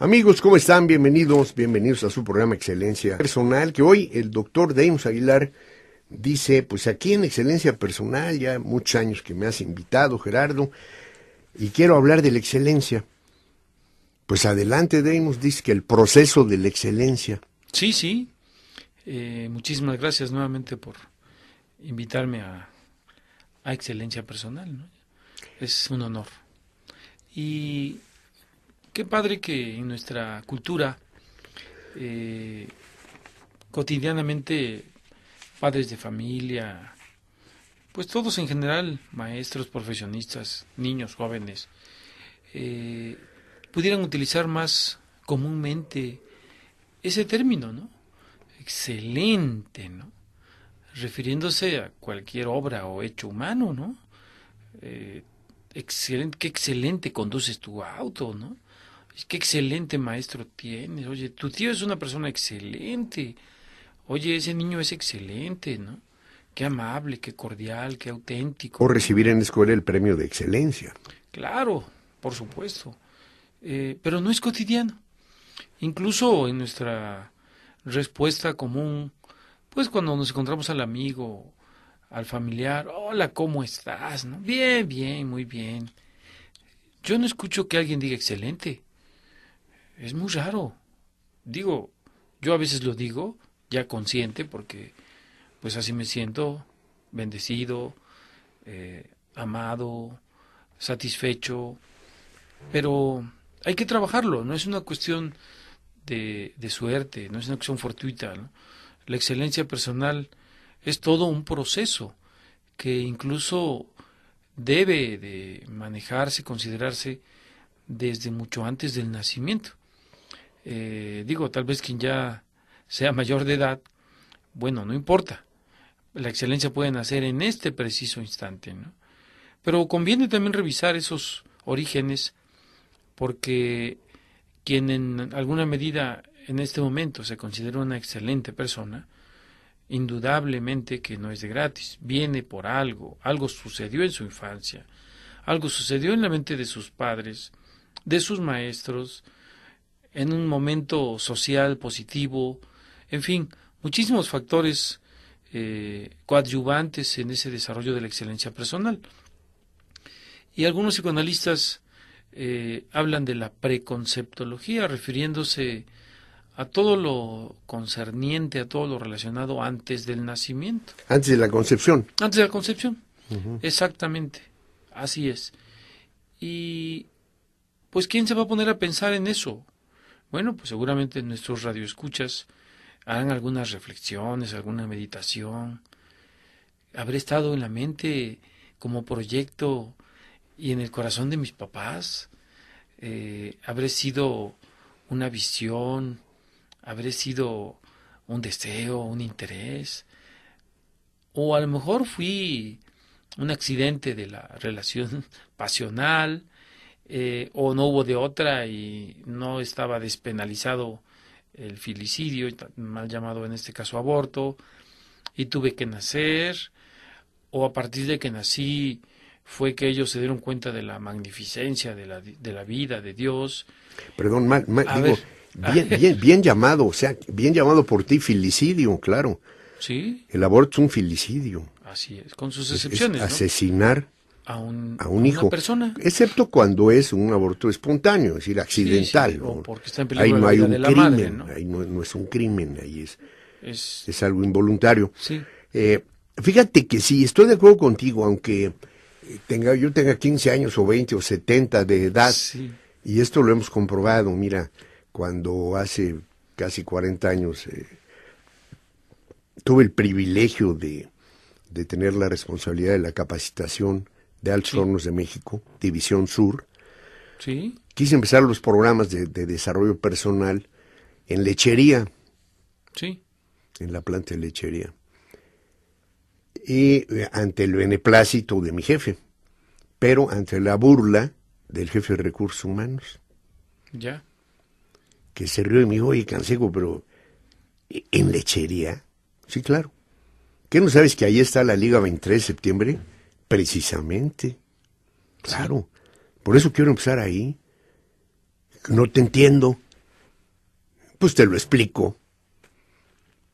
Amigos, ¿cómo están? Bienvenidos, bienvenidos a su programa Excelencia Personal, que hoy el doctor Deimos Aguilar dice, pues aquí en Excelencia Personal, ya muchos años que me has invitado, Gerardo, y quiero hablar de la excelencia. Pues adelante, Deimos, dice que el proceso de la excelencia. Sí, sí. Eh, muchísimas gracias nuevamente por invitarme a, a Excelencia Personal. Es un honor. Y Qué padre que en nuestra cultura eh, cotidianamente padres de familia, pues todos en general, maestros, profesionistas, niños, jóvenes, eh, pudieran utilizar más comúnmente ese término, ¿no? Excelente, ¿no? Refiriéndose a cualquier obra o hecho humano, ¿no? Eh, excelente, qué excelente conduces tu auto, ¿no? qué excelente maestro tienes. Oye, tu tío es una persona excelente. Oye, ese niño es excelente, ¿no? Qué amable, qué cordial, qué auténtico. O recibir en la escuela el premio de excelencia. Claro, por supuesto. Eh, pero no es cotidiano. Incluso en nuestra respuesta común, pues cuando nos encontramos al amigo, al familiar, hola, ¿cómo estás? Bien, bien, muy bien. Yo no escucho que alguien diga excelente. Es muy raro. Digo, yo a veces lo digo, ya consciente, porque pues así me siento bendecido, eh, amado, satisfecho, pero hay que trabajarlo, no es una cuestión de, suerte, no es una cuestión fortuita. La excelencia personal es todo un proceso que incluso debe de manejarse, considerarse desde mucho antes del nacimiento. Eh, digo, tal vez quien ya sea mayor de edad, bueno, no importa. La excelencia puede nacer en este preciso instante, ¿no? Pero conviene también revisar esos orígenes porque quien en alguna medida en este momento se considera una excelente persona, indudablemente que no es de gratis, viene por algo, algo sucedió en su infancia, algo sucedió en la mente de sus padres, de sus maestros, en un momento social positivo, en fin, muchísimos factores eh, coadyuvantes en ese desarrollo de la excelencia personal. Y algunos psicoanalistas eh, hablan de la preconceptología, refiriéndose a todo lo concerniente, a todo lo relacionado antes del nacimiento. Antes de la concepción. Antes de la concepción, exactamente, así es. Y pues, ¿quién se va a poner a pensar en eso? Bueno, pues seguramente nuestros radioescuchas harán algunas reflexiones, alguna meditación. Habré estado en la mente como proyecto y en el corazón de mis papás. Eh, habré sido una visión, habré sido un deseo, un interés. O a lo mejor fui un accidente de la relación pasional, eh, o no hubo de otra y no estaba despenalizado el filicidio, mal llamado en este caso aborto, y tuve que nacer, o a partir de que nací fue que ellos se dieron cuenta de la magnificencia de la, de la vida de Dios. Perdón, digo, bien, bien, llamado, o sea, bien llamado por ti, filicidio, claro. Sí. El aborto es un filicidio. Así es, con sus excepciones. asesinar a, un, hijo, Excepto cuando es un aborto espontáneo, es decir, accidental. porque está en peligro ahí no hay un de ¿no? ahí no, es un crimen, ahí es, es... algo involuntario. Eh, fíjate que sí, estoy de acuerdo contigo, aunque tenga, yo tenga 15 años o 20 o 70 de edad, y esto lo hemos comprobado, mira, cuando hace casi 40 años eh, tuve el privilegio de, de tener la responsabilidad de la capacitación de Altos Hornos de México, División Sur. Sí. Quise empezar los programas de, desarrollo personal en lechería. Sí. En la planta de lechería. Y eh, ante el beneplácito de mi jefe, pero ante la burla del jefe de recursos humanos. Ya. Que se rió y me dijo, oye, Canseco, pero ¿e, ¿en lechería? Sí, claro. ¿Qué no sabes que ahí está la Liga 23 de septiembre? Precisamente. Claro. Por eso quiero empezar ahí. No te entiendo. Pues te lo explico.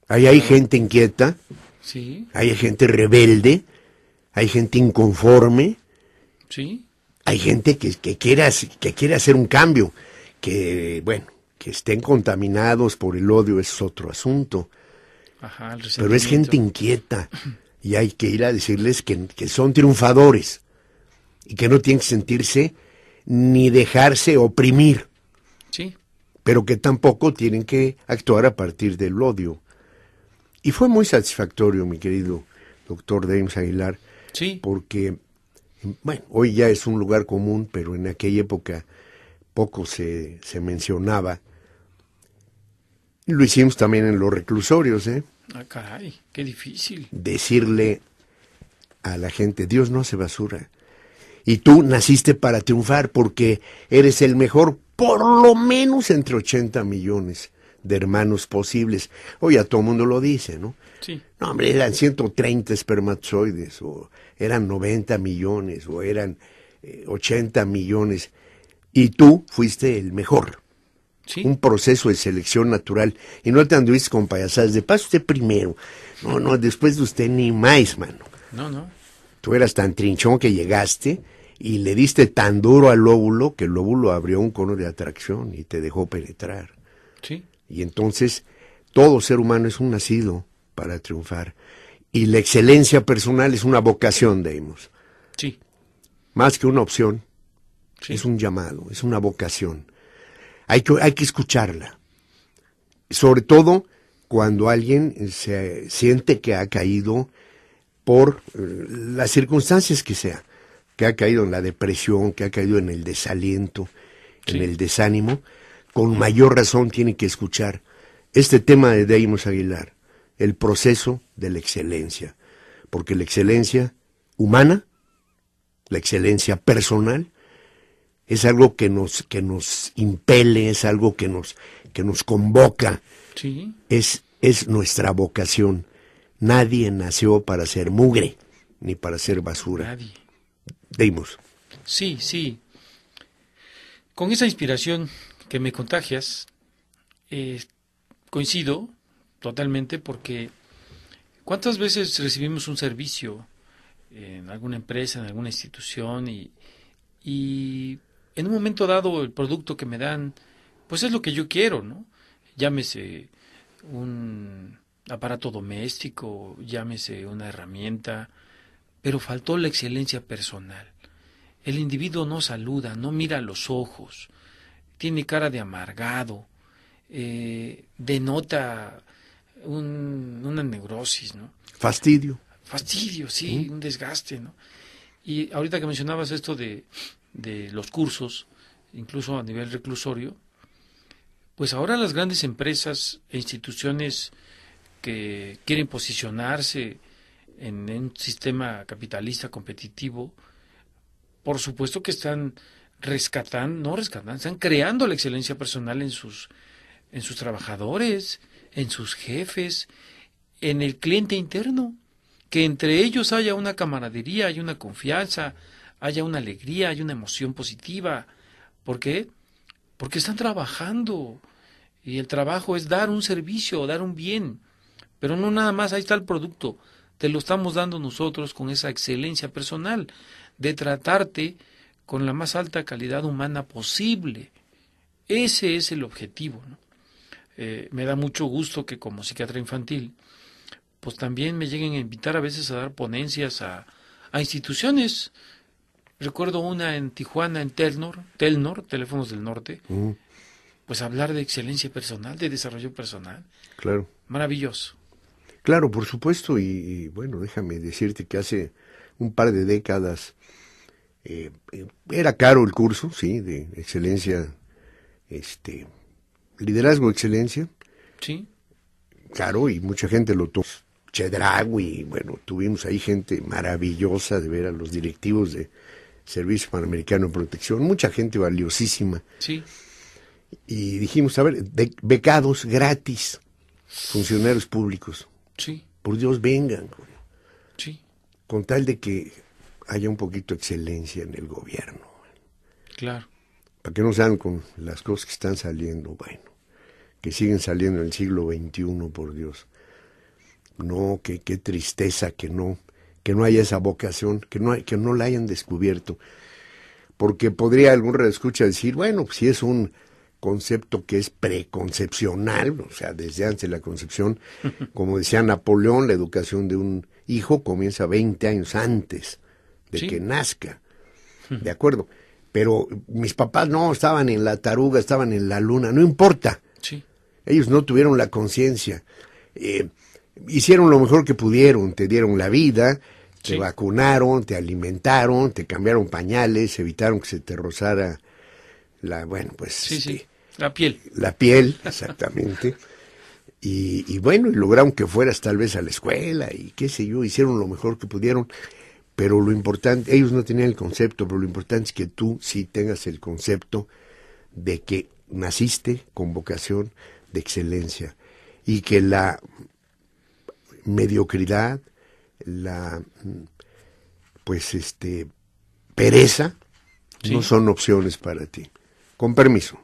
Ahí hay gente inquieta. Sí. Hay gente rebelde. Hay gente inconforme. Sí. Hay gente que, que, quiere, que quiere hacer un cambio. Que, bueno, que estén contaminados por el odio es otro asunto. Pero es gente inquieta. y hay que ir a decirles que, son triunfadores y que no tienen que sentirse ni dejarse oprimir. Sí. Pero que tampoco tienen que actuar a partir del odio. Y fue muy satisfactorio, mi querido doctor James Aguilar. Sí. Porque, bueno, hoy ya es un lugar común, pero en aquella época poco se, se mencionaba. Lo hicimos también en los reclusorios, ¿eh? Ah, caray, qué difícil. Decirle a la gente, Dios no hace basura. Y tú naciste para triunfar porque eres el mejor por lo menos entre 80 millones de hermanos posibles. Hoy a todo mundo lo dice, ¿no? Sí. No, hombre, eran 130 espermatozoides, o eran 90 millones, o eran eh, ochenta 80 millones. Y tú fuiste el mejor un proceso de selección natural y no te anduviste con payasadas. De paso, usted primero. No, no, después de usted ni más, mano. No, no. Tú eras tan trinchón que llegaste y le diste tan duro al óvulo que el óvulo abrió un cono de atracción y te dejó penetrar. Sí. Y entonces, todo ser humano es un nacido para triunfar. Y la excelencia personal es una vocación, Deimos. Sí. Más que una opción, es un llamado, es una vocación hay que, hay que escucharla. Sobre todo cuando alguien se siente que ha caído por eh, las circunstancias que sea, que ha caído en la depresión, que ha caído en el desaliento, en el desánimo, con mayor razón tiene que escuchar este tema de Deimos Aguilar, el proceso de la excelencia, porque la excelencia humana, la excelencia personal es algo que nos, que nos impele, es algo que nos, que nos convoca. Es, es nuestra vocación. Nadie nació para ser mugre ni para ser basura. Nadie. Deimos. Sí, sí. Con esa inspiración que me contagias, eh, coincido totalmente porque ¿cuántas veces recibimos un servicio en alguna empresa, en alguna institución y en un momento dado el producto que me dan, pues es lo que yo quiero, ¿no? Llámese un aparato doméstico, llámese una herramienta, pero faltó la excelencia personal. El individuo no saluda, no mira los ojos, tiene cara de amargado, eh, denota un, una neurosis, ¿no? Fastidio. Fastidio, sí, un desgaste, ¿no? Y ahorita que mencionabas esto de, de los cursos, incluso a nivel reclusorio, pues ahora las grandes empresas e instituciones que quieren posicionarse en un sistema capitalista competitivo, por supuesto que están rescatando, no rescatando, están creando la excelencia personal en sus, en sus trabajadores, en sus jefes, en el cliente interno, que entre ellos haya una camaradería, haya una confianza, haya una alegría, hay una emoción positiva. ¿Por qué? Porque están trabajando y el trabajo es dar un servicio, dar un bien, pero no nada más, ahí está el producto, te lo estamos dando nosotros con esa excelencia personal de tratarte con la más alta calidad humana posible. Ese es el objetivo. Eh, me da mucho gusto que como psiquiatra infantil, pues también me lleguen a invitar a veces a dar ponencias a, a instituciones. Recuerdo una en Tijuana, en Telnor, Telnor, Teléfonos del Norte. Pues hablar de excelencia personal, de desarrollo personal. Claro. Maravilloso. Claro, por supuesto. Y, bueno, déjame decirte que hace un par de décadas eh, eh, era caro el curso, sí, de excelencia, este, liderazgo excelencia. Sí. Caro y mucha gente lo tomó. Chedragui, bueno, tuvimos ahí gente maravillosa de ver a los directivos de Servicio Panamericano de Protección, mucha gente valiosísima. Sí. Y dijimos, a ver, becados gratis, funcionarios públicos. Sí. Por Dios, vengan. Sí. Con tal de que haya un poquito de excelencia en el gobierno. Claro. Para que no sean con las cosas que están saliendo, bueno, que siguen saliendo en el siglo XXI, por Dios. No, que qué tristeza que no que no haya esa vocación, que no, que no la hayan descubierto. Porque podría algún reescucha decir, bueno, pues, si es un concepto que es preconcepcional, o sea, desde antes de la concepción, como decía Napoleón, la educación de un hijo comienza 20 años antes de que nazca. De acuerdo. Pero mis papás no estaban en la taruga, estaban en la luna, no importa. Ellos no tuvieron la conciencia. Eh, hicieron lo mejor que pudieron, te dieron la vida, te vacunaron, te alimentaron, te cambiaron pañales, evitaron que se te rozara la, bueno, pues... Sí, este, la piel. La piel, exactamente. y, bueno, lograron que fueras tal vez a la escuela y qué sé yo, hicieron lo mejor que pudieron pero lo importante, ellos no tenían el concepto, pero lo importante es que tú sí tengas el concepto de que naciste con vocación de excelencia y que la mediocridad, la mm, pues este pereza no son opciones para ti. Con permiso.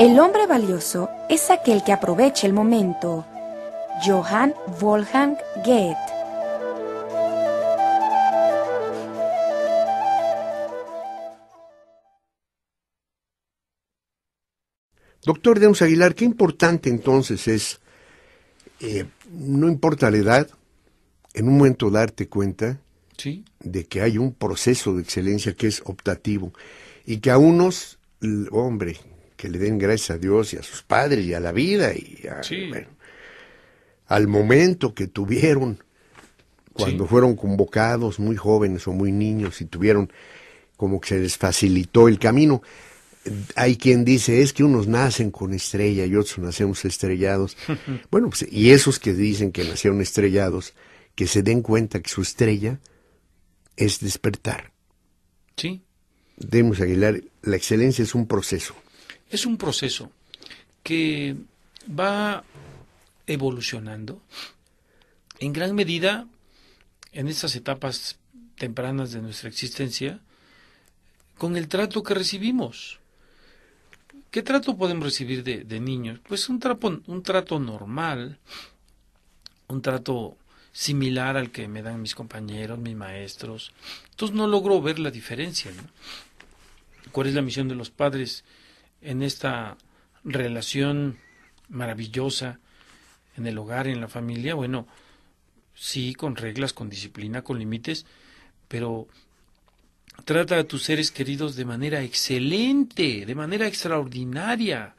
El hombre valioso es aquel que aprovecha el momento. Johann Wolfgang Goethe. Doctor Deus Aguilar, qué importante entonces es eh, no importa la edad, en un momento darte cuenta de que hay un proceso de excelencia que es optativo y que a unos, hombre, que le den gracias a Dios y a sus padres y a la vida y a, al momento que tuvieron cuando fueron convocados muy jóvenes o muy niños y tuvieron como que se les facilitó el camino hay quien dice, es que unos nacen con estrella y otros nacemos estrellados. bueno, pues, y esos que dicen que nacieron estrellados, que se den cuenta que su estrella es despertar. Sí. Debemos Aguilar, la excelencia es un proceso. Es un proceso que va evolucionando. En gran medida, en estas etapas tempranas de nuestra existencia, con el trato que recibimos. ¿Qué trato podemos recibir de, niños? Pues un, un trato normal, un trato similar al que me dan mis compañeros, mis maestros. Entonces no logro ver la diferencia. ¿Cuál es la misión de los padres en esta relación maravillosa en el hogar, en la familia? Bueno, sí, con reglas, con disciplina, con límites, pero Trata a tus seres queridos de manera excelente, de manera extraordinaria.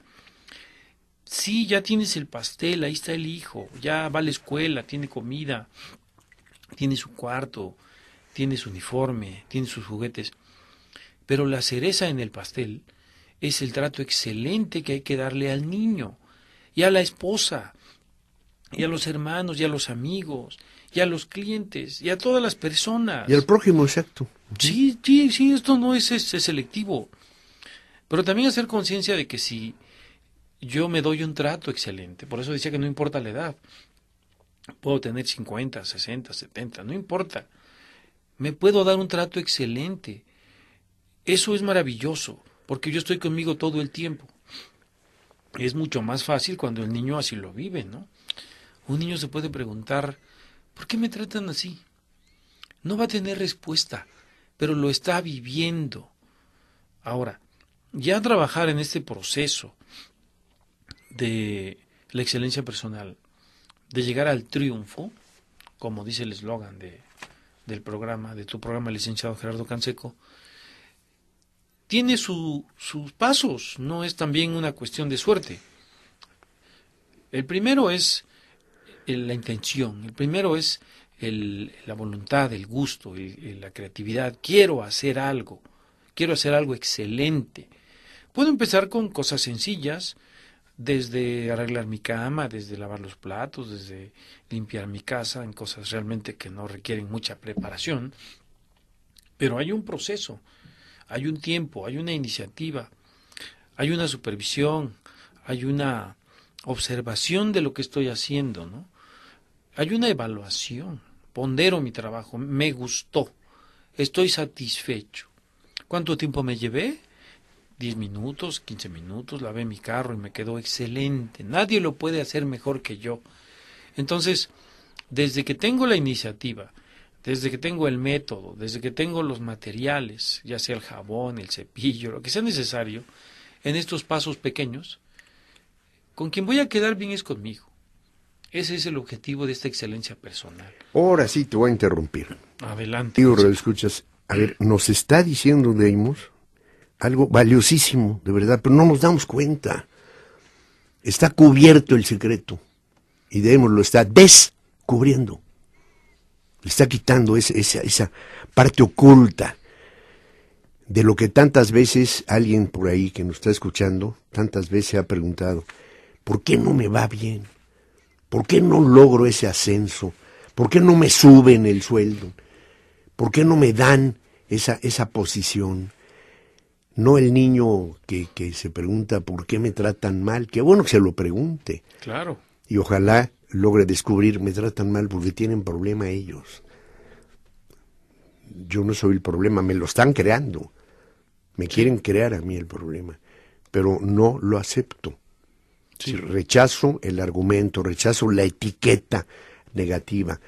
Sí, ya tienes el pastel, ahí está el hijo, ya va a la escuela, tiene comida, tiene su cuarto, tiene su uniforme, tiene sus juguetes. Pero la cereza en el pastel es el trato excelente que hay que darle al niño y a la esposa y a los hermanos y a los amigos y a los clientes y a todas las personas. Y al prójimo, exacto. Sí, sí, sí, esto no es, selectivo. Pero también hacer conciencia de que si yo me doy un trato excelente, por eso decía que no importa la edad, puedo tener 50, 60, 70, no importa. Me puedo dar un trato excelente. Eso es maravilloso, porque yo estoy conmigo todo el tiempo. Es mucho más fácil cuando el niño así lo vive, ¿no? Un niño se puede preguntar, ¿Por qué me tratan así? No va a tener respuesta, pero lo está viviendo. Ahora, ya trabajar en este proceso de la excelencia personal, de llegar al triunfo, como dice el eslogan de, del programa, de tu programa, licenciado Gerardo Canseco, tiene sus pasos, no es también una cuestión de suerte. El primero es eh, la intención. El primero es la voluntad, el gusto, el, la creatividad. Quiero hacer algo, quiero hacer algo excelente. Puedo empezar con cosas sencillas, desde arreglar mi cama, desde lavar los platos, desde limpiar mi casa, en cosas realmente que no requieren mucha preparación. Pero hay un proceso, hay un tiempo, hay una iniciativa, hay una supervisión, hay una observación de lo que estoy haciendo, ¿no? Hay una evaluación, pondero mi trabajo, me gustó, estoy satisfecho. ¿Cuánto tiempo me llevé? Diez minutos, quince minutos, lavé mi carro y me quedó excelente. Nadie lo puede hacer mejor que yo. Entonces, desde que tengo la iniciativa, desde que tengo el método, desde que tengo los materiales, ya sea el jabón, el cepillo, lo que sea necesario, en estos pasos pequeños, con quien voy a quedar bien es conmigo. Ese es el objetivo de esta excelencia personal. Ahora sí te voy a interrumpir. Adelante. Tío, escuchas. A ver, nos está diciendo Deimos algo valiosísimo, de verdad, pero no nos damos cuenta. Está cubierto el secreto. Y Deimos lo está descubriendo. está quitando esa, esa, esa parte oculta de lo que tantas veces alguien por ahí que nos está escuchando, tantas veces ha preguntado. ¿Por qué no me va bien? ¿Por qué no logro ese ascenso? ¿Por qué no me suben el sueldo? ¿Por qué no me dan esa, esa posición? No el niño que, que, se pregunta por qué me tratan mal, que bueno que se lo pregunte. Claro. Y ojalá logre descubrir, me tratan mal porque tienen problema ellos. Yo no soy el problema, me lo están creando. Me quieren crear a mí el problema, pero no lo acepto. Rechazo el argumento, rechazo la etiqueta negativa,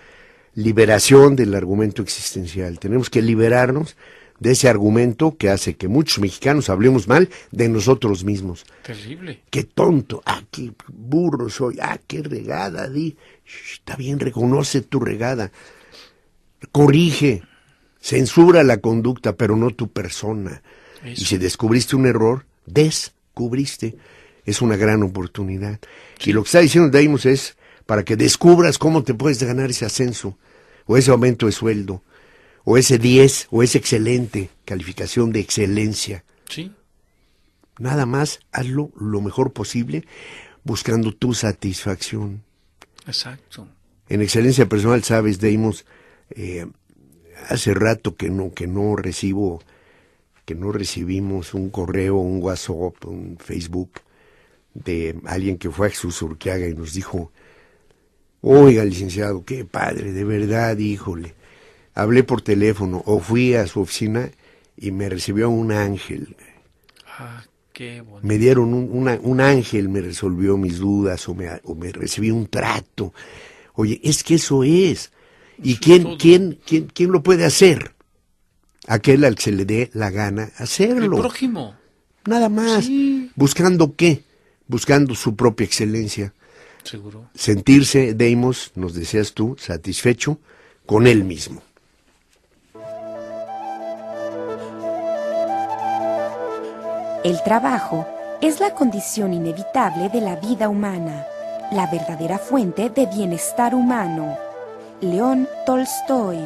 liberación del argumento existencial. Tenemos que liberarnos de ese argumento que hace que muchos mexicanos hablemos mal de nosotros mismos. Terrible. Qué tonto, ah, qué burro soy, ah, qué regada, di. está bien, reconoce tu regada. Corrige, censura la conducta, pero no tu persona. Y si descubriste un error, descubriste es una gran oportunidad. Y lo que está diciendo Deimos es para que descubras cómo te puedes ganar ese ascenso, o ese aumento de sueldo, o ese 10, o esa excelente calificación de excelencia. Sí. Nada más hazlo lo mejor posible buscando tu satisfacción. Exacto. En excelencia personal, sabes, Deimos, eh, hace rato que no, que no recibo, que no recibimos un correo, un WhatsApp, un Facebook de alguien que fue a Jesús Urquiaga y nos dijo, oiga licenciado, qué padre, de verdad, híjole. Hablé por teléfono o fui a su oficina y me recibió un ángel. Ah, qué Me dieron un, un ángel, me resolvió mis dudas o me, o me recibí un trato. Oye, es que eso es. ¿Y quién, quién, quién, quién lo puede hacer? Aquel al que se le dé la gana hacerlo. El prójimo. Nada más. ¿Buscando qué? buscando su propia excelencia. Sentirse, Deimos, nos deseas tú, satisfecho con él mismo. El trabajo es la condición inevitable de la vida humana, la verdadera fuente de bienestar humano. León Tolstoy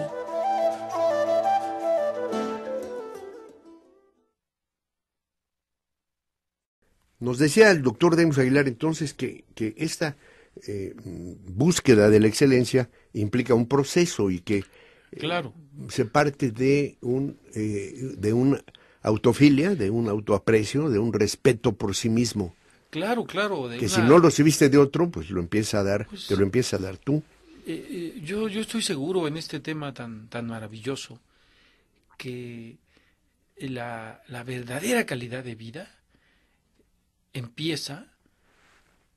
Nos decía el doctor Demus Aguilar entonces que, esta eh, búsqueda de la excelencia implica un proceso y que eh, claro. se parte de un eh, de una autofilia, de un autoaprecio, de un respeto por sí mismo. Claro, claro. que si no lo recibiste de otro, pues lo empieza a dar, pues te lo empieza a dar tú. yo, yo estoy seguro en este tema tan, tan maravilloso que la, la verdadera calidad de vida empieza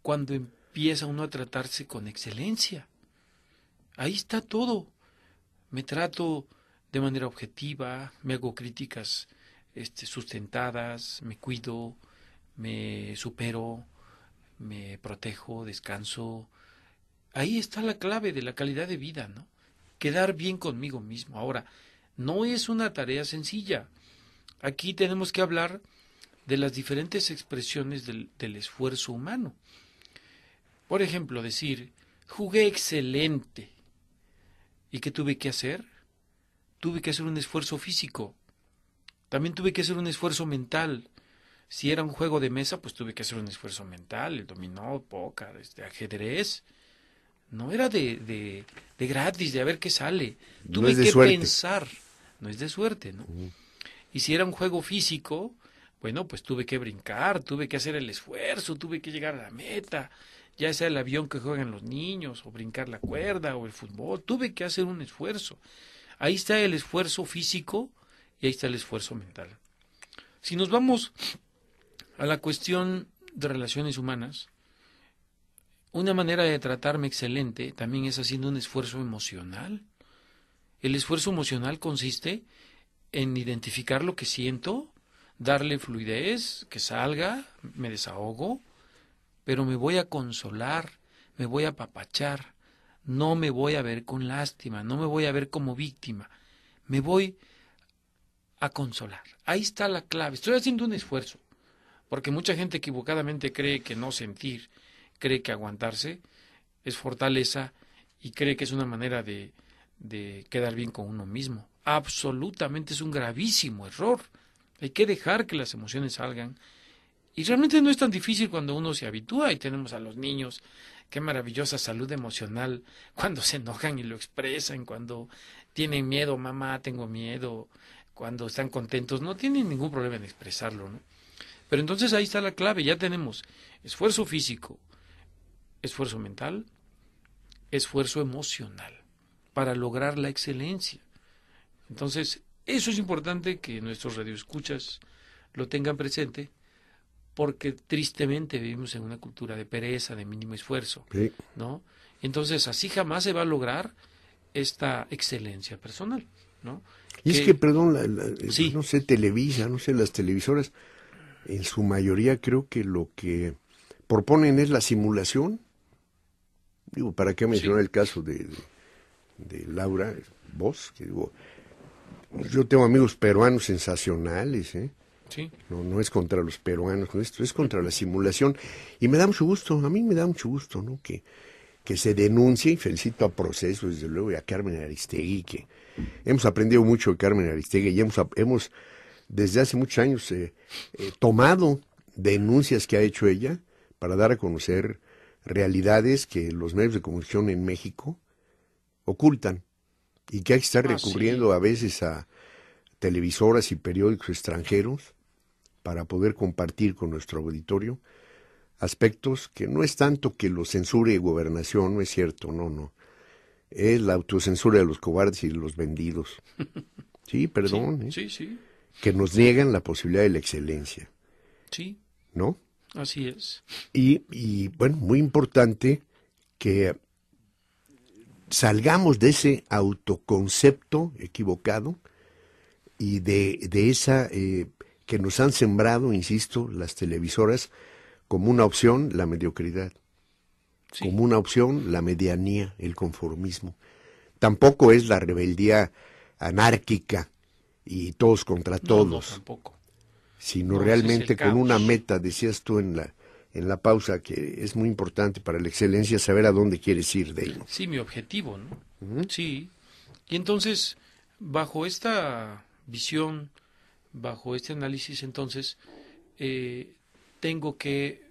cuando empieza uno a tratarse con excelencia. Ahí está todo. Me trato de manera objetiva, me hago críticas este, sustentadas, me cuido, me supero, me protejo, descanso. Ahí está la clave de la calidad de vida, ¿no? Quedar bien conmigo mismo. Ahora, no es una tarea sencilla. Aquí tenemos que hablar de las diferentes expresiones del, esfuerzo humano. Por ejemplo, decir, jugué excelente. ¿Y qué tuve que hacer? Tuve que hacer un esfuerzo físico. También tuve que hacer un esfuerzo mental. Si era un juego de mesa, pues tuve que hacer un esfuerzo mental, el dominó, poca, este, ajedrez. No era de, gratis, de a ver qué sale. Tuve que pensar. No es de suerte, ¿no? Y si era un juego físico, bueno, pues tuve que brincar, tuve que hacer el esfuerzo, tuve que llegar a la meta, ya sea el avión que juegan los niños, o brincar la cuerda, o el fútbol, tuve que hacer un esfuerzo. Ahí está el esfuerzo físico y ahí está el esfuerzo mental. Si nos vamos a la cuestión de relaciones humanas, una manera de tratarme excelente también es haciendo un esfuerzo emocional. El esfuerzo emocional consiste en identificar lo que siento, darle fluidez, que salga, me desahogo, pero me voy a consolar, me voy a papachar, no me voy a ver con lástima, no me voy a ver como víctima, me voy a consolar. Ahí está la clave. Estoy haciendo un esfuerzo, porque mucha gente equivocadamente cree que no sentir, cree que aguantarse es fortaleza y cree que es una manera de, de quedar bien con uno mismo. Absolutamente es un gravísimo error. Hay que dejar que las emociones salgan. Y realmente no es tan difícil cuando uno se habitúa y tenemos a los niños, qué maravillosa salud emocional, cuando se enojan y lo expresan, cuando tienen miedo, mamá, tengo miedo, cuando están contentos, no tienen ningún problema en expresarlo, ¿no? Pero entonces ahí está la clave, ya tenemos esfuerzo físico, esfuerzo mental, esfuerzo emocional para lograr la excelencia. Entonces, eso es importante que nuestros radioescuchas lo tengan presente porque tristemente vivimos en una cultura de pereza, de mínimo esfuerzo, ¿no? Entonces, así jamás se va a lograr esta excelencia personal, ¿no? Y es que, perdón, eh, no sé, Televisa, no sé, las televisoras, en su mayoría creo que lo que proponen es la simulación. Digo, ¿para qué mencionar el caso de, de, Laura, vos? Que digo, yo tengo amigos peruanos sensacionales, ¿eh? Sí. No, es contra los peruanos, con esto es contra la simulación. Y me da mucho gusto, a mí me da mucho gusto, ¿no? Que, que se denuncie y felicito a Proceso, desde luego, y a Carmen Aristegui, que hemos aprendido mucho de Carmen Aristegui y hemos, hemos desde hace muchos años eh, eh, tomado denuncias que ha hecho ella para dar a conocer realidades que los medios de comunicación en México ocultan y que hay que estar ah, recubriendo a veces a televisoras y periódicos extranjeros para poder compartir con nuestro auditorio aspectos que no es tanto que lo censure gobernación, no es cierto, no, no. Es la autocensura de los cobardes y los vendidos. Sí, perdón. ¿eh? Sí, sí, Que nos niegan la posibilidad de la excelencia. Sí. ¿No? Así es. Y, y bueno, muy importante que salgamos de ese autoconcepto equivocado y de, de esa eh, que nos han sembrado, insisto, las televisoras como una opción, la mediocridad, como una opción, la medianía, el conformismo. Tampoco es la rebeldía anárquica y todos contra todos, sino realmente con una meta, decías tú en la en la pausa que es muy importante para la excelencia saber a dónde quieres ir, Dale. Sí, mi objetivo, ¿no? Sí. Y entonces, bajo esta visión, bajo este análisis, entonces, eh, tengo que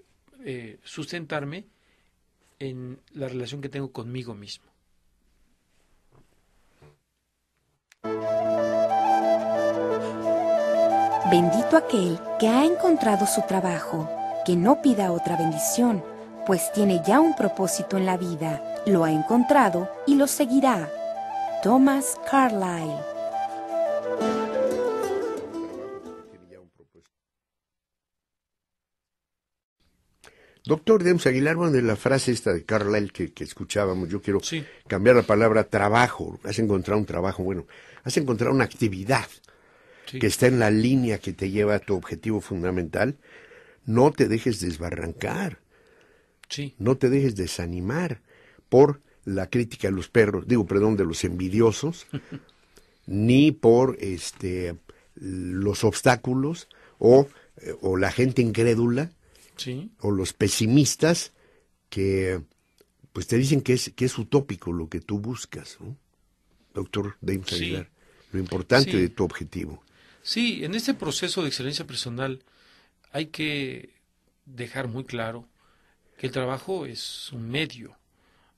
eh, sustentarme en la relación que tengo conmigo mismo. Bendito aquel que ha encontrado su trabajo que no pida otra bendición, pues tiene ya un propósito en la vida, lo ha encontrado y lo seguirá. Thomas Carlyle Doctor Demos Aguilar, bueno, de la frase esta de Carlyle que, escuchábamos, yo quiero cambiar la palabra trabajo. Has encontrado un trabajo, bueno, has encontrado una actividad que está en la línea que te lleva a tu objetivo fundamental, no te dejes desbarrancar. Sí. No te dejes desanimar por la crítica de los perros, digo, perdón, de los envidiosos, ni por este los obstáculos o, eh, o la gente incrédula sí. o los pesimistas que pues te dicen que es, que es utópico lo que tú buscas, doctor Dave sí. lo importante de tu objetivo. Sí, en este proceso de excelencia personal, hay que dejar muy claro que el trabajo es un medio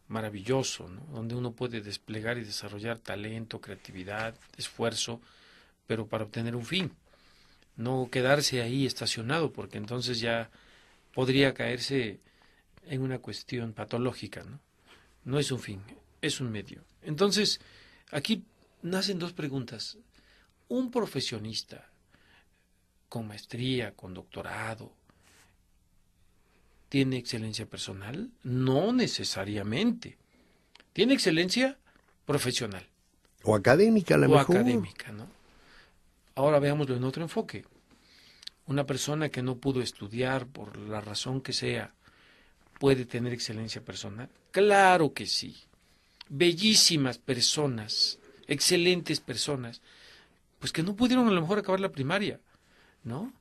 maravilloso, donde uno puede desplegar y desarrollar talento, creatividad, esfuerzo, pero para obtener un fin. No quedarse ahí estacionado, porque entonces ya podría caerse en una cuestión patológica. No, no es un fin, es un medio. Entonces, aquí nacen dos preguntas. ¿Un profesionista con maestría, con doctorado, tiene excelencia personal? No necesariamente. Tiene excelencia profesional. O académica, a lo o académica, ¿no? Ahora veámoslo en otro enfoque. Una persona que no pudo estudiar por la razón que sea, ¿puede tener excelencia personal? Claro que sí. Bellísimas personas, excelentes personas, pues que no pudieron a lo mejor acabar la primaria, ¿no?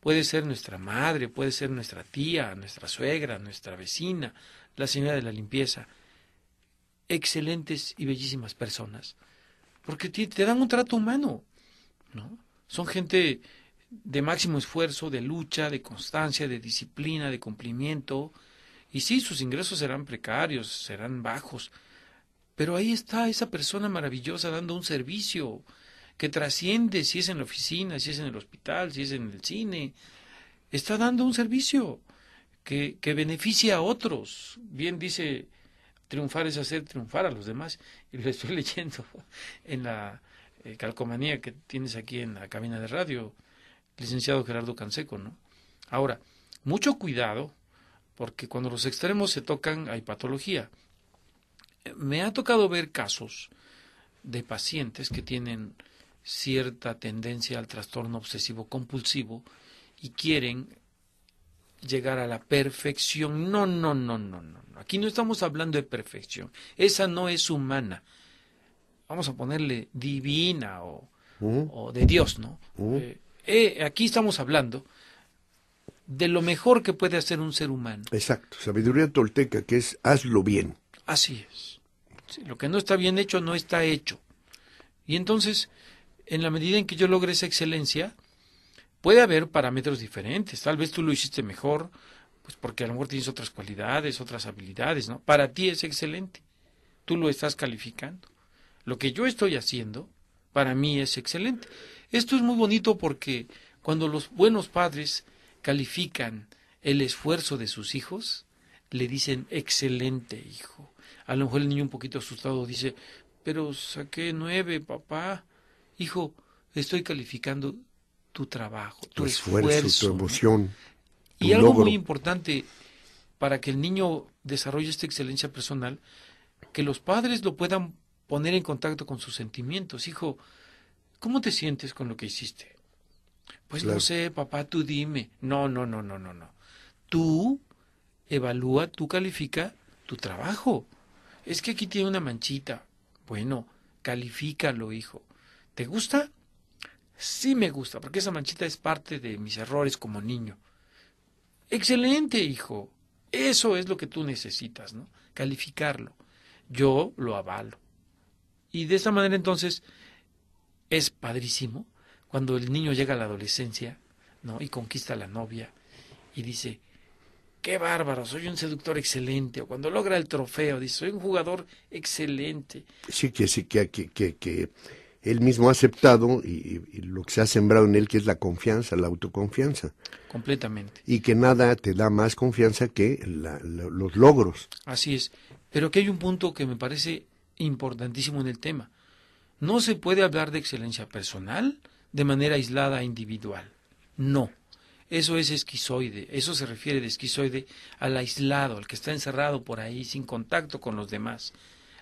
Puede ser nuestra madre, puede ser nuestra tía, nuestra suegra, nuestra vecina, la señora de la limpieza. Excelentes y bellísimas personas. Porque te, dan un trato humano, ¿no? Son gente de máximo esfuerzo, de lucha, de constancia, de disciplina, de cumplimiento. Y sí, sus ingresos serán precarios, serán bajos, pero ahí está esa persona maravillosa dando un servicio, que trasciende si es en la oficina, si es en el hospital, si es en el cine. Está dando un servicio que, que beneficia a otros. Bien dice, triunfar es hacer triunfar a los demás. Y lo estoy leyendo en la eh, calcomanía que tienes aquí en la cabina de radio, licenciado Gerardo Canseco, ¿no? Ahora, mucho cuidado, porque cuando los extremos se tocan hay patología. Me ha tocado ver casos de pacientes que tienen cierta tendencia al trastorno obsesivo compulsivo y quieren llegar a la perfección. No, no, no, no, no. Aquí no estamos hablando de perfección. Esa no es humana. Vamos a ponerle divina o, o de Dios, ¿no? Eh, eh, aquí estamos hablando de lo mejor que puede hacer un ser humano. Exacto. Sabiduría tolteca, que es hazlo bien. Así es. lo que no está bien hecho no está hecho. Y entonces en la medida en que yo logre esa excelencia, puede haber parámetros diferentes. Tal vez tú lo hiciste mejor, pues porque a lo mejor tienes otras cualidades, otras habilidades, ¿no? Para ti es excelente. Tú lo estás calificando. Lo que yo estoy haciendo, para mí es excelente. Esto es muy bonito porque cuando los buenos padres califican el esfuerzo de sus hijos, le dicen excelente hijo. A lo mejor el niño un poquito asustado dice, pero saqué nueve, papá hijo, estoy calificando tu trabajo, tu, esfuerzo, tu emoción. y algo muy importante para que el niño desarrolle esta excelencia personal, que los padres lo puedan poner en contacto con sus sentimientos. Hijo, ¿cómo te sientes con lo que hiciste? Pues no sé, papá, tú dime. No, no, no, no, no, no. Tú evalúa, tú califica tu trabajo. Es que aquí tiene una manchita. Bueno, califícalo, hijo. ¿Te gusta? Sí me gusta, porque esa manchita es parte de mis errores como niño. Excelente, hijo. Eso es lo que tú necesitas, ¿no? Calificarlo. Yo lo avalo. Y de esa manera entonces es padrísimo cuando el niño llega a la adolescencia, ¿no? Y conquista a la novia y dice, qué bárbaro, soy un seductor excelente. O cuando logra el trofeo, dice, soy un jugador excelente. Sí, que sí, que, que, que, que él mismo ha aceptado y, lo que se ha sembrado en él, que es la confianza, la autoconfianza. Completamente. Y que nada te da más confianza que los logros. Así es. Pero aquí hay un punto que me parece importantísimo en el tema. No se puede hablar de excelencia personal de manera aislada e individual. No. Eso es esquizoide. Eso se refiere de esquizoide al aislado, al que está encerrado por ahí sin contacto con los demás.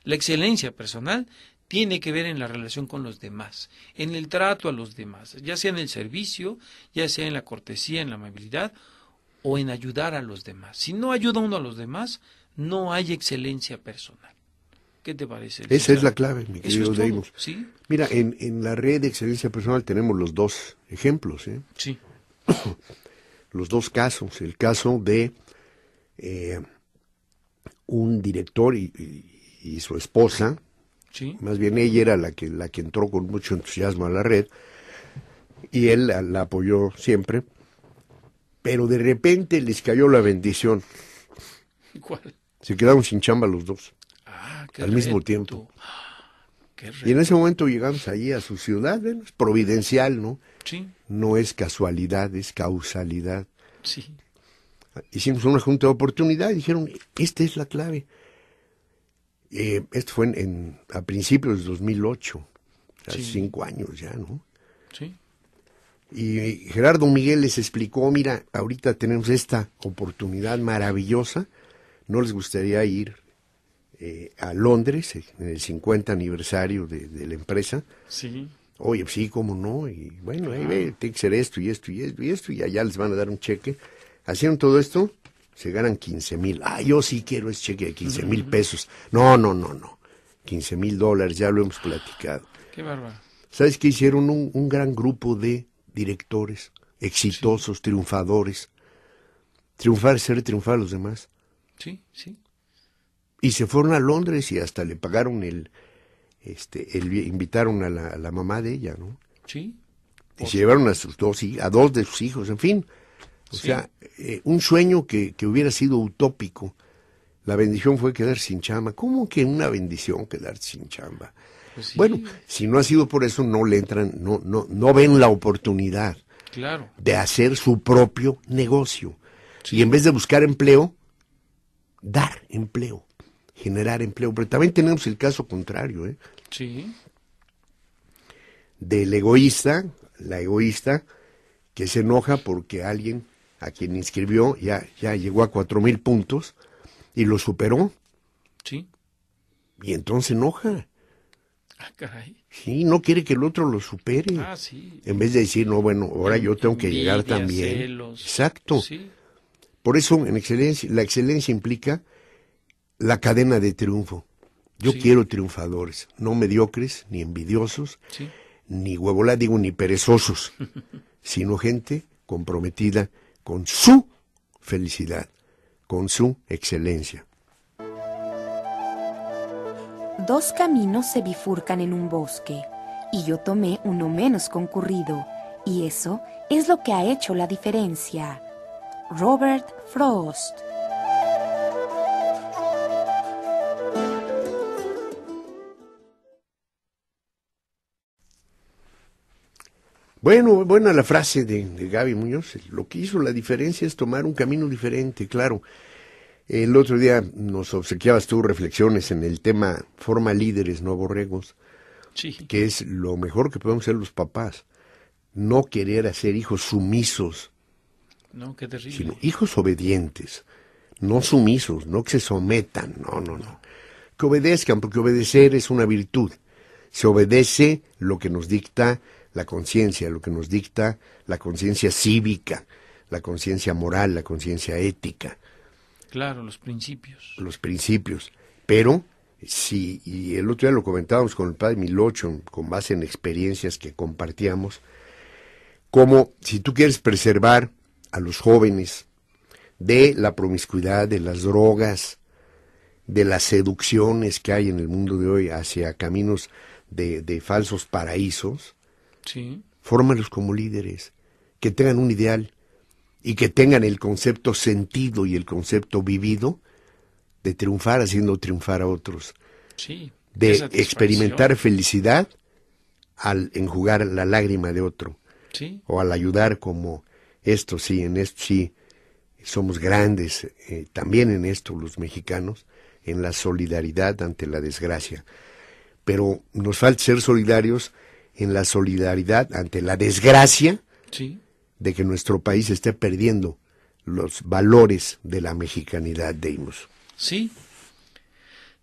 La excelencia personal tiene que ver en la relación con los demás, en el trato a los demás, ya sea en el servicio, ya sea en la cortesía, en la amabilidad o en ayudar a los demás. Si no ayuda uno a los demás, no hay excelencia personal. ¿Qué te parece? Esa es la clave, mi querido Mira, en, la red de excelencia personal tenemos los dos ejemplos. ¿eh? Sí. los dos casos. El caso de eh, un director y su esposa, más bien ella era la que, la que entró con mucho entusiasmo a la red y él la, apoyó siempre. Pero de repente les cayó la bendición. ¿Cuál? Se quedaron sin chamba los dos. Ah, al mismo tiempo. Y en ese momento llegamos allí a su ciudad, providencial, ¿no? No es casualidad, es causalidad. Sí. Hicimos una junta de oportunidad y dijeron, esta es la clave. Eh, esto fue en, a principios de 2008, hace cinco años ya, ¿no? Sí. Y Gerardo Miguel les explicó, mira, ahorita tenemos esta oportunidad maravillosa, ¿no les gustaría ir eh, a Londres en el 50 aniversario de, la empresa? Sí. Oye, sí, cómo no, y bueno, ahí ve, tiene que ser esto y esto y esto y esto, y allá les van a dar un cheque. Hacieron todo esto se ganan 15 mil. Ah, yo sí quiero ese cheque de 15 mil pesos. No, no, no, no. 15 mil dólares, ya lo hemos platicado. Qué bárbaro. ¿Sabes qué hicieron? Un, un gran grupo de directores exitosos, triunfadores. Triunfar, ser triunfar los demás. Sí, sí. Y se fueron a Londres y hasta le pagaron el, este, el, invitaron a la, mamá de ella, ¿no? Sí. Y se llevaron a sus dos, a dos de sus hijos, en fin o sea, eh, un sueño que, que, hubiera sido utópico. La bendición fue quedar sin chamba. ¿Cómo que una bendición quedar sin chamba? Pues bueno, si no ha sido por eso, no le entran, no, no, no ven la oportunidad claro. de hacer su propio negocio. Y en vez de buscar empleo, dar empleo, generar empleo. Pero también tenemos el caso contrario, ¿eh? Sí. Del egoísta, la egoísta, que se enoja porque alguien a quien inscribió, ya, ya llegó a cuatro mil puntos y lo superó. Sí. Y entonces enoja. Ah, caray. Sí, no quiere que el otro lo supere. Ah, sí. En vez de decir, no, bueno, ahora yo tengo que llegar también. Celos. Exacto. Sí. Por eso, en excelencia, la excelencia implica la cadena de triunfo. Yo quiero triunfadores, no mediocres, ni envidiosos, ni huevola, digo, ni perezosos, sino gente comprometida con su felicidad, con su excelencia. Dos caminos se bifurcan en un bosque, y yo tomé uno menos concurrido, y eso es lo que ha hecho la diferencia. Robert Frost. Bueno, buena la frase de, Gaby Muñoz. Lo que hizo la diferencia es tomar un camino diferente, claro. El otro día nos obsequiabas tú reflexiones en el tema forma líderes, no borregos, que es lo mejor que podemos ser los papás. No querer hacer hijos sumisos, sino hijos obedientes, no sumisos, no que se sometan, no, no, no. Que obedezcan, porque obedecer es una virtud. Se obedece lo que nos dicta la conciencia, lo que nos dicta la conciencia cívica, la conciencia moral, la conciencia ética. Claro, los principios. Los principios. Pero, si, y el otro día lo comentábamos con el padre Milocho, con base en experiencias que compartíamos, como si tú quieres preservar a los jóvenes de la promiscuidad, de las drogas, de las seducciones que hay en el mundo de hoy hacia caminos de falsos paraísos, Sí. Fórmalos como líderes, que tengan un ideal y que tengan el concepto sentido y el concepto vivido de triunfar haciendo triunfar a otros. De experimentar felicidad al enjugar la lágrima de otro. O al ayudar como esto sí, en esto sí, somos grandes eh, también en esto los mexicanos, en la solidaridad ante la desgracia. Pero nos falta ser solidarios en la solidaridad ante la desgracia de que nuestro país esté perdiendo los valores de la mexicanidad, Deimos. Sí.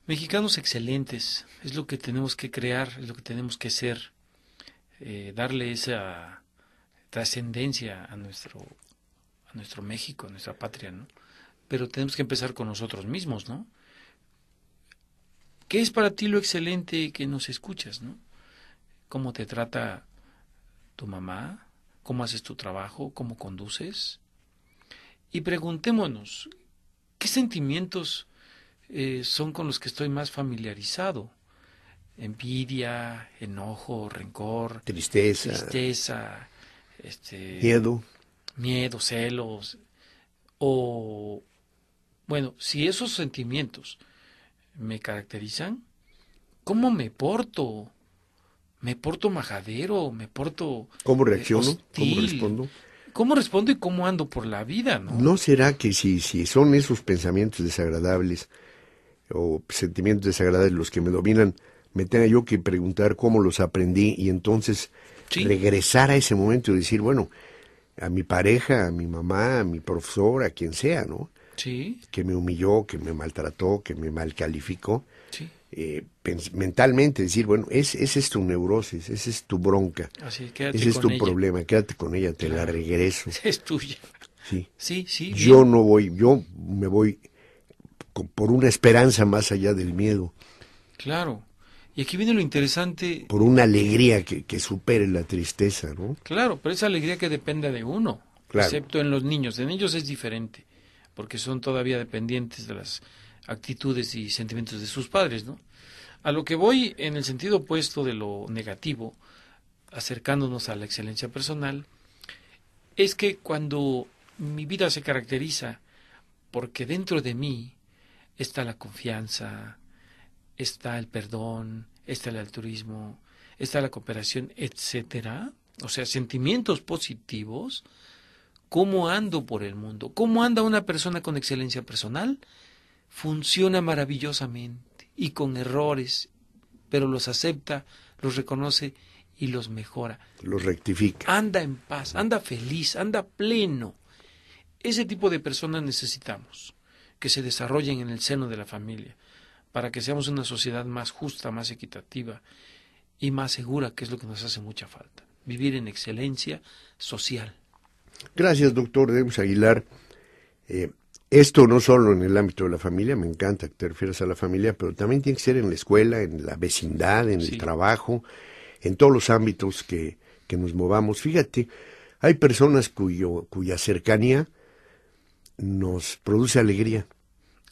Mexicanos excelentes, es lo que tenemos que crear, es lo que tenemos que ser, eh, darle esa trascendencia a nuestro, a nuestro México, a nuestra patria, ¿no? Pero tenemos que empezar con nosotros mismos, ¿no? ¿Qué es para ti lo excelente que nos escuchas, no? cómo te trata tu mamá, cómo haces tu trabajo, cómo conduces. Y preguntémonos, ¿qué sentimientos eh, son con los que estoy más familiarizado? Envidia, enojo, rencor, tristeza, tristeza este, miedo. Miedo, celos. O, bueno, si esos sentimientos me caracterizan, ¿cómo me porto? me porto majadero, me porto... ¿Cómo eh, reacciono? ¿Cómo respondo? ¿Cómo respondo y cómo ando por la vida? ¿No, será que si, si son esos pensamientos desagradables o sentimientos desagradables los que me dominan, me tenga yo que preguntar cómo los aprendí y entonces regresar a ese momento y decir, bueno, a mi pareja, a mi mamá, a mi profesor, a quien sea, ¿no? Sí. Que me humilló, que me maltrató, que me malcalificó. Sí. Eh, mentalmente decir, bueno, es, esa es tu neurosis, esa es tu bronca, ese es tu problema, quédate con ella, te la regreso. Es tuya. Sí, sí, sí Yo no voy, yo me voy por una esperanza más allá del miedo. Claro. Y aquí viene lo interesante. Por una alegría que, supere la tristeza, ¿no? Claro, pero esa alegría que depende de uno, excepto en los niños. En ellos es diferente, porque son todavía dependientes de las actitudes y sentimientos de sus padres, ¿no? A lo que voy en el sentido opuesto de lo negativo, acercándonos a la excelencia personal, es que cuando mi vida se caracteriza porque dentro de mí está la confianza, está el perdón, está el altruismo, está la cooperación, etcétera, o sea, sentimientos positivos, ¿cómo ando por el mundo? ¿Cómo anda una persona con excelencia personal? funciona maravillosamente y con errores, pero los acepta, los reconoce y los mejora. Los rectifica. Anda en paz, anda feliz, anda pleno. Ese tipo de personas necesitamos que se desarrollen en el seno de la familia, para que seamos una sociedad más justa, más equitativa y más segura, que es lo que nos hace mucha falta. Vivir en excelencia social. Gracias, doctor Deus Aguilar. Eh, esto no solo en el ámbito de la familia, me encanta que te refieras a la familia, pero también tiene que ser en la escuela, en la vecindad, en el trabajo, en todos los ámbitos que, que nos movamos. Fíjate, hay personas cuyo, cuya cercanía nos produce alegría,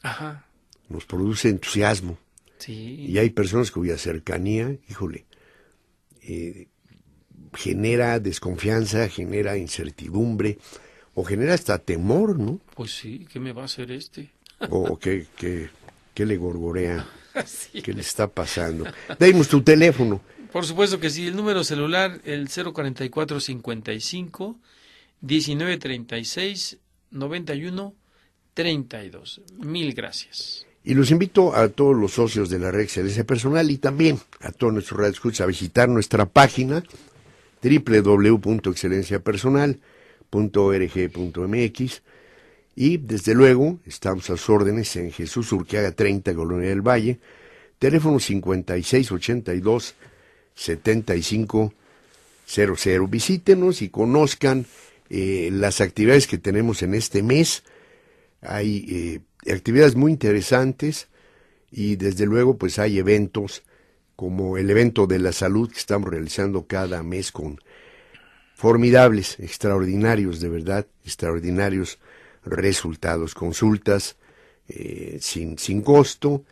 Ajá. nos produce entusiasmo. Y hay personas cuya cercanía, híjole, eh, genera desconfianza, genera incertidumbre o genera hasta temor, ¿no? Pues sí, ¿qué me va a hacer este? o qué, le gorgorea, qué le está pasando. Deimos tu teléfono. Por supuesto que sí, el número celular, el 044 55 1936 9132 Mil gracias. Y los invito a todos los socios de la Red Excelencia Personal y también a todos nuestros redescuchos a visitar nuestra página www.excelenciapersonal.com .org.mx y desde luego estamos a sus órdenes en Jesús Urquiaga 30, Colonia del Valle, teléfono 5682 7500. Visítenos y conozcan eh, las actividades que tenemos en este mes. Hay eh, actividades muy interesantes y desde luego pues hay eventos como el evento de la salud que estamos realizando cada mes con formidables, extraordinarios, de verdad, extraordinarios resultados, consultas eh, sin, sin costo,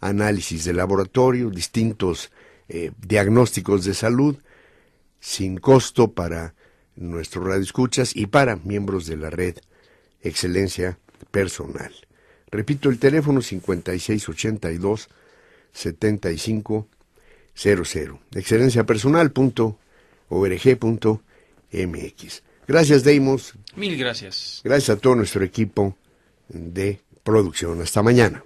análisis de laboratorio, distintos eh, diagnósticos de salud sin costo para nuestros radioescuchas y para miembros de la red Excelencia Personal. Repito, el teléfono 5682 7500 excelenciapersonal.org MX. Gracias, Deimos. Mil gracias. Gracias a todo nuestro equipo de producción. Hasta mañana.